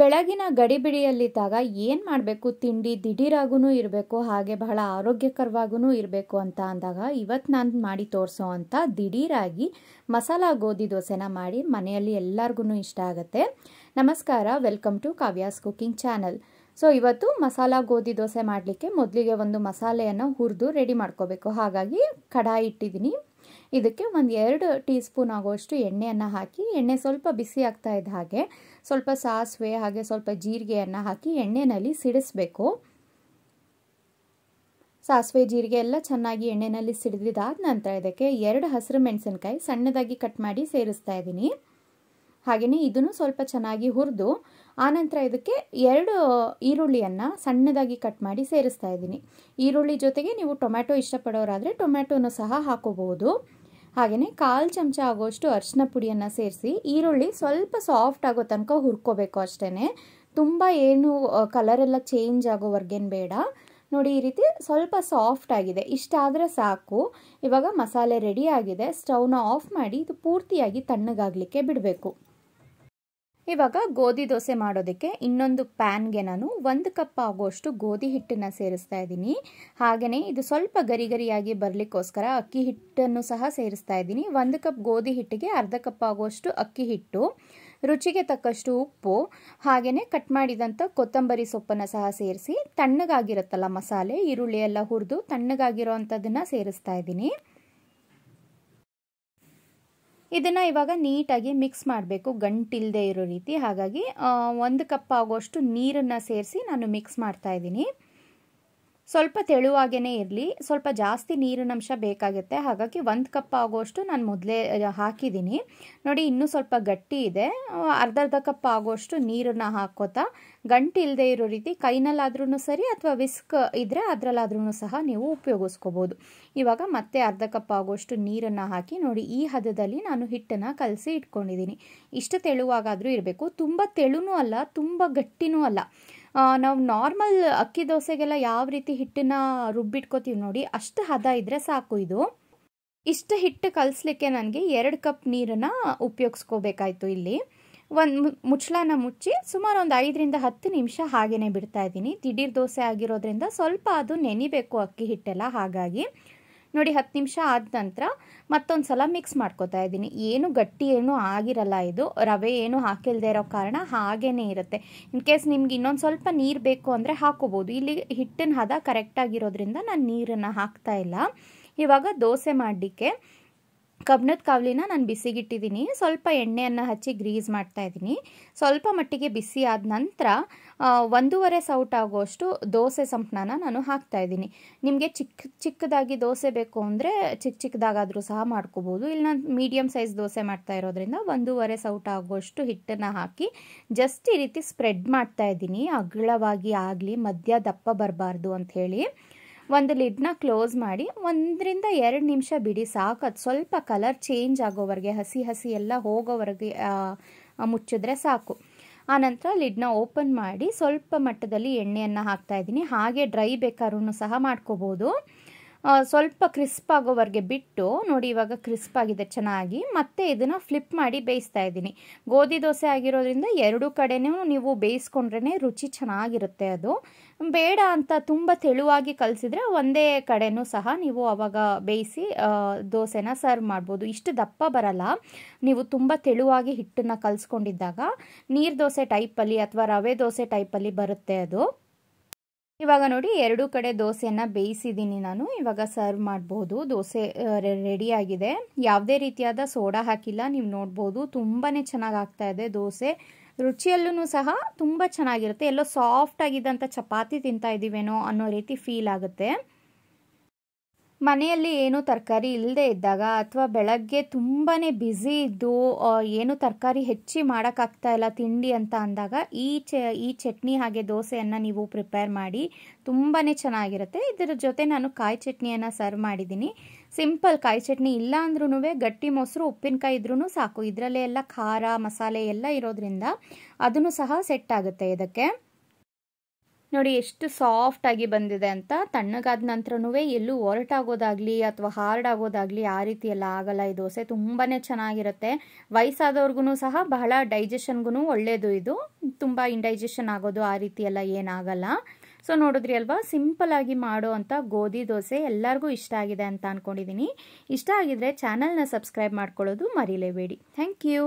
ಬೆಳಗಿನ ಬಿಡಿಯಲ್ಲಿದ್ದಾಗ ಏನು ಮಾಡಬೇಕು ತಿಂಡಿ ದಿಢೀರಾಗೂ ಇರಬೇಕು ಹಾಗೆ ಬಹಳ ಆರೋಗ್ಯಕರವಾಗೂ ಇರಬೇಕು ಅಂತ ಅಂದಾಗ ಇವತ್ತು ನಾನು ಮಾಡಿ ತೋರಿಸೋ ಅಂತ ದಿಢೀರಾಗಿ ಮಸಾಲ ಗೋಧಿ ದೋಸೆನ ಮಾಡಿ ಮನೆಯಲ್ಲಿ ಎಲ್ಲರಿಗೂ ಇಷ್ಟ ಆಗುತ್ತೆ ನಮಸ್ಕಾರ welcome to Kavya's cooking channel so ಇವತ್ತು ಮಸಾಲ ಗೋಧಿ ದೋಸೆ ಮಾಡಲಿಕ್ಕೆ ಮೊದಲಿಗೆ ಒಂದು ಮಸಾಲೆಯನ್ನು ಹುರಿದು ರೆಡಿ ಮಾಡ್ಕೋಬೇಕು ಹಾಗಾಗಿ ಕಡಾಯಿ ಇಟ್ಟಿದ್ದೀನಿ ಇದಕ್ಕೆ ಒಂದು ಎರಡು ಟೀ ಸ್ಪೂನ್ ಆಗುವಷ್ಟು ಎಣ್ಣೆಯನ್ನು ಹಾಕಿ ಎಣ್ಣೆ ಸ್ವಲ್ಪ ಬಿಸಿ ಆಗ್ತಾ ಇದ್ದ ಹಾಗೆ ಸ್ವಲ್ಪ ಸಾಸಿವೆ ಹಾಗೆ ಸ್ವಲ್ಪ ಜೀರಿಗೆಯನ್ನು ಹಾಕಿ ಎಣ್ಣೆಯಲ್ಲಿ ಸಿಡಿಸ್ಬೇಕು ಸಾಸಿವೆ ಜೀರಿಗೆ ಎಲ್ಲ ಚೆನ್ನಾಗಿ ಎಣ್ಣೆಯಲ್ಲಿ ಸಿಡಿದಿದ್ದಾದ ನಂತರ ಇದಕ್ಕೆ ಎರಡು ಹಸಿರು ಮೆಣಸಿನ್ಕಾಯಿ ಸಣ್ಣದಾಗಿ ಕಟ್ ಮಾಡಿ ಸೇರಿಸ್ತಾ ಇದ್ದೀನಿ ಹಾಗೆಯೇ ಇದನ್ನು ಸ್ವಲ್ಪ ಚೆನ್ನಾಗಿ ಹುರಿದು ಆನಂತರ ಇದಕ್ಕೆ ಎರಡು ಈರುಳ್ಳಿಯನ್ನು ಸಣ್ಣದಾಗಿ ಕಟ್ ಮಾಡಿ ಸೇರಿಸ್ತಾ ಇದ್ದೀನಿ ಈರುಳ್ಳಿ ಜೊತೆಗೆ ನೀವು ಟೊಮ್ಯಾಟೊ ಇಷ್ಟಪಡೋರಾದರೆ ಟೊಮ್ಯಾಟೊನೂ ಸಹ ಹಾಕೋಬಹುದು ಹಾಗೆಯೇ ಕಾಲು ಚಮಚ ಆಗೋಷ್ಟು ಅರಿಶಿನ ಪುಡಿಯನ್ನು ಸೇರಿಸಿ ಈರುಳ್ಳಿ ಸ್ವಲ್ಪ ಸಾಫ್ಟ್ ಆಗೋ ತನಕ ಹುರ್ಕೋಬೇಕು ಅಷ್ಟೇ ತುಂಬ ಏನು ಕಲರೆಲ್ಲ ಚೇಂಜ್ ಆಗೋವರೆಗೇನು ಬೇಡ ನೋಡಿ ಈ ರೀತಿ ಸ್ವಲ್ಪ ಸಾಫ್ಟ್ ಆಗಿದೆ ಇಷ್ಟಾದರೆ ಸಾಕು ಇವಾಗ ಮಸಾಲೆ ರೆಡಿ ಆಗಿದೆ ಸ್ಟವ್ನ ಆಫ್ ಮಾಡಿ ಇದು ಪೂರ್ತಿಯಾಗಿ ತಣ್ಣಗಾಗಲಿಕ್ಕೆ ಬಿಡಬೇಕು ಇವಾಗ ಗೋಧಿ ದೋಸೆ ಮಾಡೋದಕ್ಕೆ ಇನ್ನೊಂದು ಪ್ಯಾನ್ಗೆ ನಾನು ಒಂದು ಕಪ್ ಆಗೋಷ್ಟು ಗೋಧಿ ಹಿಟ್ಟನ್ನು ಸೇರಿಸ್ತಾ ಇದ್ದೀನಿ ಹಾಗೆಯೇ ಇದು ಸ್ವಲ್ಪ ಗರಿ ಗರಿಯಾಗಿ ಬರಲಿಕ್ಕೋಸ್ಕರ ಅಕ್ಕಿ ಹಿಟ್ಟನ್ನು ಸಹ ಸೇರಿಸ್ತಾ ಇದ್ದೀನಿ ಒಂದು ಕಪ್ ಗೋಧಿ ಹಿಟ್ಟಿಗೆ ಅರ್ಧ ಕಪ್ ಆಗೋಷ್ಟು ಅಕ್ಕಿ ಹಿಟ್ಟು ರುಚಿಗೆ ತಕ್ಕಷ್ಟು ಉಪ್ಪು ಹಾಗೆಯೇ ಕಟ್ ಮಾಡಿದಂಥ ಕೊತ್ತಂಬರಿ ಸೊಪ್ಪನ್ನು ಸಹ ಸೇರಿಸಿ ತಣ್ಣಗಾಗಿರುತ್ತಲ್ಲ ಮಸಾಲೆ ಈರುಳ್ಳಿ ಎಲ್ಲ ಹುರಿದು ತಣ್ಣಗಾಗಿರೋ ಅಂಥದ್ದನ್ನು ಸೇರಿಸ್ತಾ ಇದ್ದೀನಿ ಇದನ್ನು ಇವಾಗ ನೀಟಾಗಿ ಮಿಕ್ಸ್ ಮಾಡಬೇಕು ಗಂಟಿಲ್ಲದೆ ಇರೋ ರೀತಿ ಹಾಗಾಗಿ ಒಂದು ಕಪ್ ಆಗುವಷ್ಟು ನೀರನ್ನು ಸೇರಿಸಿ ನಾನು ಮಿಕ್ಸ್ ಮಾಡ್ತಾ ಇದ್ದೀನಿ ಸ್ವಲ್ಪ ತೆಳುವಾಗೇ ಇರಲಿ ಸ್ವಲ್ಪ ಜಾಸ್ತಿ ನೀರಿನ ಅಂಶ ಬೇಕಾಗುತ್ತೆ ಹಾಗಾಗಿ ಒಂದು ಕಪ್ ಆಗೋಷ್ಟು ನಾನು ಮೊದಲೇ ಹಾಕಿದ್ದೀನಿ ನೋಡಿ ಇನ್ನೂ ಸ್ವಲ್ಪ ಗಟ್ಟಿ ಇದೆ ಅರ್ಧ ಅರ್ಧ ಕಪ್ ಆಗೋಷ್ಟು ನೀರನ್ನು ಹಾಕೋತಾ ಗಂಟು ಇಲ್ಲದೆ ಇರೋ ರೀತಿ ಕೈನಲ್ಲಾದ್ರೂ ಸರಿ ಅಥವಾ ವಿಸ್ಕ್ ಇದ್ದರೆ ಅದರಲ್ಲಾದ್ರೂ ಸಹ ನೀವು ಉಪಯೋಗಿಸ್ಕೋಬೋದು ಇವಾಗ ಮತ್ತೆ ಅರ್ಧ ಕಪ್ ಆಗೋಷ್ಟು ನೀರನ್ನು ಹಾಕಿ ನೋಡಿ ಈ ಹದದಲ್ಲಿ ನಾನು ಹಿಟ್ಟನ್ನು ಕಲಸಿ ಇಟ್ಕೊಂಡಿದ್ದೀನಿ ಇಷ್ಟು ತೆಳುವಾಗಾದರೂ ಇರಬೇಕು ತುಂಬ ತೆಳುನೂ ಅಲ್ಲ ತುಂಬ ಗಟ್ಟಿನೂ ಅಲ್ಲ ನಾವು ನಾರ್ಮಲ್ ಅಕ್ಕಿ ದೋಸೆಗೆಲ್ಲ ಯಾವ ರೀತಿ ಹಿಟ್ಟನ್ನ ರುಬ್ಬಿಟ್ಕೋತೀವಿ ನೋಡಿ ಅಷ್ಟು ಹದ ಇದ್ದರೆ ಸಾಕು ಇದು ಇಷ್ಟು ಹಿಟ್ಟು ಕಲಿಸ್ಲಿಕ್ಕೆ ನನಗೆ ಎರಡು ಕಪ್ ನೀರನ್ನು ಉಪಯೋಗಿಸ್ಕೋಬೇಕಾಯಿತು ಇಲ್ಲಿ ಒಂದು ಮುಚ್ಚಳನ ಮುಚ್ಚಿ ಸುಮಾರು ಒಂದು ಐದರಿಂದ ಹತ್ತು ನಿಮಿಷ ಹಾಗೇ ಬಿಡ್ತಾ ಇದ್ದೀನಿ ದಿಢೀರ್ ದೋಸೆ ಆಗಿರೋದ್ರಿಂದ ಸ್ವಲ್ಪ ಅದು ನೆನಿಬೇಕು ಅಕ್ಕಿ ಹಿಟ್ಟೆಲ್ಲ ಹಾಗಾಗಿ ನೋಡಿ ಹತ್ತು ನಿಮಿಷ ಆದ ನಂತರ ಮತ್ತೊಂದು ಸಲ ಮಿಕ್ಸ್ ಮಾಡ್ಕೋತಾ ಇದ್ದೀನಿ ಏನು ಗಟ್ಟಿ ಏನು ಆಗಿರಲ್ಲ ಇದು ರವೆ ಏನು ಹಾಕಿಲ್ಲದೆ ಇರೋ ಕಾರಣ ಹಾಗೇ ಇರುತ್ತೆ ಇನ್ ಕೇಸ್ ನಿಮ್ಗೆ ಇನ್ನೊಂದು ಸ್ವಲ್ಪ ನೀರು ಬೇಕು ಅಂದರೆ ಹಾಕೋಬೋದು ಇಲ್ಲಿ ಹಿಟ್ಟಿನ ಹದ ಕರೆಕ್ಟಾಗಿರೋದ್ರಿಂದ ನಾನು ನೀರನ್ನು ಹಾಕ್ತಾ ಇಲ್ಲ ಇವಾಗ ದೋಸೆ ಮಾಡಲಿಕ್ಕೆ ಕಬ್ಬಣದ ಕಾವಲಿನ ನಾನು ಬಿಸಿಗಿಟ್ಟಿದ್ದೀನಿ ಸ್ವಲ್ಪ ಎಣ್ಣೆಯನ್ನು ಹಚ್ಚಿ ಗ್ರೀಸ್ ಮಾಡ್ತಾ ಇದ್ದೀನಿ ಸ್ವಲ್ಪ ಮಟ್ಟಿಗೆ ಬಿಸಿ ಆದ ನಂತರ ಒಂದೂವರೆ ಸೌಟ್ ಆಗುವಷ್ಟು ದೋಸೆ ಸಂಪ್ಣನ ನಾನು ಹಾಕ್ತಾ ಇದ್ದೀನಿ ನಿಮಗೆ ಚಿಕ್ಕ ಚಿಕ್ಕದಾಗಿ ದೋಸೆ ಬೇಕು ಅಂದರೆ ಚಿಕ್ಕ ಚಿಕ್ಕದಾಗಾದರೂ ಸಹ ಮಾಡ್ಕೋಬೋದು ಇಲ್ಲಿ ನಾನು ಮೀಡಿಯಮ್ ಸೈಜ್ ದೋಸೆ ಮಾಡ್ತಾ ಇರೋದ್ರಿಂದ ಒಂದೂವರೆ ಸೌಟ್ ಆಗುವಷ್ಟು ಹಿಟ್ಟನ್ನು ಹಾಕಿ ಜಸ್ಟ್ ಈ ರೀತಿ ಸ್ಪ್ರೆಡ್ ಮಾಡ್ತಾ ಇದ್ದೀನಿ ಅಗ್ಳವಾಗಿ ಆಗಲಿ ಮಧ್ಯ ದಪ್ಪ ಬರಬಾರ್ದು ಅಂಥೇಳಿ ಒಂದು ಲಿಡ್ನ ಕ್ಲೋಸ್ ಮಾಡಿ ಒಂದರಿಂದ ಎರಡು ನಿಮಿಷ ಬಿಡಿ ಸಾಕು ಅದು ಸ್ವಲ್ಪ ಕಲರ್ ಚೇಂಜ್ ಆಗೋವರೆಗೆ ಹಸಿ ಹಸಿ ಎಲ್ಲ ಹೋಗೋವರೆಗೆ ಮುಚ್ಚಿದ್ರೆ ಸಾಕು ಆನಂತರ ಲಿಡ್ನ ಓಪನ್ ಮಾಡಿ ಸ್ವಲ್ಪ ಮಟ್ಟದಲ್ಲಿ ಎಣ್ಣೆಯನ್ನು ಹಾಕ್ತಾ ಇದ್ದೀನಿ ಹಾಗೆ ಡ್ರೈ ಬೇಕಾದ್ರೂ ಸಹ ಮಾಡ್ಕೋಬೋದು ಸ್ವಲ್ಪ ಕ್ರಿಸ್ಪ್ ಆಗೋವರೆಗೆ ಬಿಟ್ಟು ನೋಡಿ ಇವಾಗ ಕ್ರಿಸ್ಪ್ ಆಗಿದೆ ಚೆನ್ನಾಗಿ ಮತ್ತೆ ಇದನ್ನು ಫ್ಲಿಪ್ ಮಾಡಿ ಬೇಯಿಸ್ತಾ ಇದ್ದೀನಿ ಗೋಧಿ ದೋಸೆ ಆಗಿರೋದ್ರಿಂದ ಎರಡೂ ಕಡೆನೂ ನೀವು ಬೇಯಿಸ್ಕೊಂಡ್ರೇ ರುಚಿ ಚೆನ್ನಾಗಿರುತ್ತೆ ಅದು ಬೇಡ ಅಂತ ತುಂಬ ತೆಳುವಾಗಿ ಕಲಿಸಿದ್ರೆ ಒಂದೇ ಕಡೆನೂ ಸಹ ನೀವು ಆವಾಗ ಬೇಯಿಸಿ ದೋಸೆನ ಸರ್ವ್ ಮಾಡ್ಬೋದು ಇಷ್ಟು ದಪ್ಪ ಬರಲ್ಲ ನೀವು ತುಂಬ ತೆಳುವಾಗಿ ಹಿಟ್ಟನ್ನು ಕಲಿಸ್ಕೊಂಡಿದ್ದಾಗ ನೀರು ದೋಸೆ ಟೈಪಲ್ಲಿ ಅಥವಾ ರವೆ ದೋಸೆ ಟೈಪಲ್ಲಿ ಬರುತ್ತೆ ಅದು ಇವಾಗ ನೋಡಿ ಎರಡೂ ಕಡೆ ದೋಸೆಯನ್ನು ಬೇಯಿಸಿದ್ದೀನಿ ನಾನು ಇವಾಗ ಸರ್ವ್ ಮಾಡ್ಬೋದು ದೋಸೆ ರೆಡಿಯಾಗಿದೆ ಯಾವುದೇ ರೀತಿಯಾದ ಸೋಡಾ ಹಾಕಿಲ್ಲ ನೀವು ನೋಡ್ಬೋದು ತುಂಬಾ ಚೆನ್ನಾಗಿ ಆಗ್ತಾ ಇದೆ ದೋಸೆ ರುಚಿಯಲ್ಲೂ ಸಹ ತುಂಬ ಚೆನ್ನಾಗಿರುತ್ತೆ ಎಲ್ಲೋ ಸಾಫ್ಟ್ ಆಗಿದ್ದಂಥ ಚಪಾತಿ ತಿಂತಾ ಇದ್ದೀವೇನೋ ಅನ್ನೋ ರೀತಿ ಫೀಲ್ ಆಗುತ್ತೆ ಮನೆಯಲ್ಲಿ ಏನೂ ತರಕಾರಿ ಇಲ್ಲದೆ ಇದ್ದಾಗ ಅಥವಾ ಬೆಳಗ್ಗೆ ತುಂಬಾ ಬ್ಯುಸಿ ಇದ್ದು ಏನು ತರಕಾರಿ ಹೆಚ್ಚಿ ಮಾಡೋಕ್ಕಾಗ್ತಾ ಇಲ್ಲ ತಿಂಡಿ ಅಂತ ಅಂದಾಗ ಈ ಚ ಈ ಚಟ್ನಿ ಹಾಗೆ ದೋಸೆಯನ್ನು ನೀವು ಪ್ರಿಪೇರ್ ಮಾಡಿ ತುಂಬಾ ಚೆನ್ನಾಗಿರುತ್ತೆ ಇದರ ಜೊತೆ ನಾನು ಕಾಯಿ ಚಟ್ನಿಯನ್ನು ಸರ್ವ್ ಮಾಡಿದ್ದೀನಿ ಸಿಂಪಲ್ ಕಾಯಿ ಚಟ್ನಿ ಇಲ್ಲ ಅಂದ್ರೂ ಗಟ್ಟಿ ಮೊಸರು ಉಪ್ಪಿನಕಾಯಿ ಇದ್ರೂ ಸಾಕು ಇದರಲ್ಲೇ ಎಲ್ಲ ಖಾರ ಮಸಾಲೆ ಎಲ್ಲ ಇರೋದ್ರಿಂದ ಅದನ್ನು ಸಹ ಸೆಟ್ ಆಗುತ್ತೆ ಇದಕ್ಕೆ ನೋಡಿ ಎಷ್ಟು ಸಾಫ್ಟಾಗಿ ಬಂದಿದೆ ಅಂತ ತಣ್ಣಗಾದ ನಂತರನೂ ಎಲ್ಲೂ ಒರಟಾಗೋದಾಗಲಿ ಅಥವಾ ಹಾರ್ಡ್ ಆಗೋದಾಗಲಿ ಆ ರೀತಿ ಎಲ್ಲ ಆಗಲ್ಲ ಈ ದೋಸೆ ತುಂಬಾ ಚೆನ್ನಾಗಿರುತ್ತೆ ವಯಸ್ಸಾದವ್ರಿಗೂ ಸಹ ಬಹಳ ಡೈಜೆಷನ್ಗೂ ಒಳ್ಳೆಯದು ಇದು ತುಂಬ ಇಂಡೈಜೆಷನ್ ಆಗೋದು ಆ ರೀತಿ ಎಲ್ಲ ಏನಾಗಲ್ಲ ಸೊ ನೋಡಿದ್ರಿ ಅಲ್ವಾ ಸಿಂಪಲ್ ಆಗಿ ಮಾಡೋ ಅಂಥ ಗೋಧಿ ದೋಸೆ ಎಲ್ಲರಿಗೂ ಇಷ್ಟ ಆಗಿದೆ ಅಂತ ಅಂದ್ಕೊಂಡಿದ್ದೀನಿ ಇಷ್ಟ ಆಗಿದ್ರೆ ಚಾನಲ್ನ ಸಬ್ಸ್ಕ್ರೈಬ್ ಮಾಡ್ಕೊಳ್ಳೋದು ಮರೀಲೇಬೇಡಿ ಥ್ಯಾಂಕ್ ಯು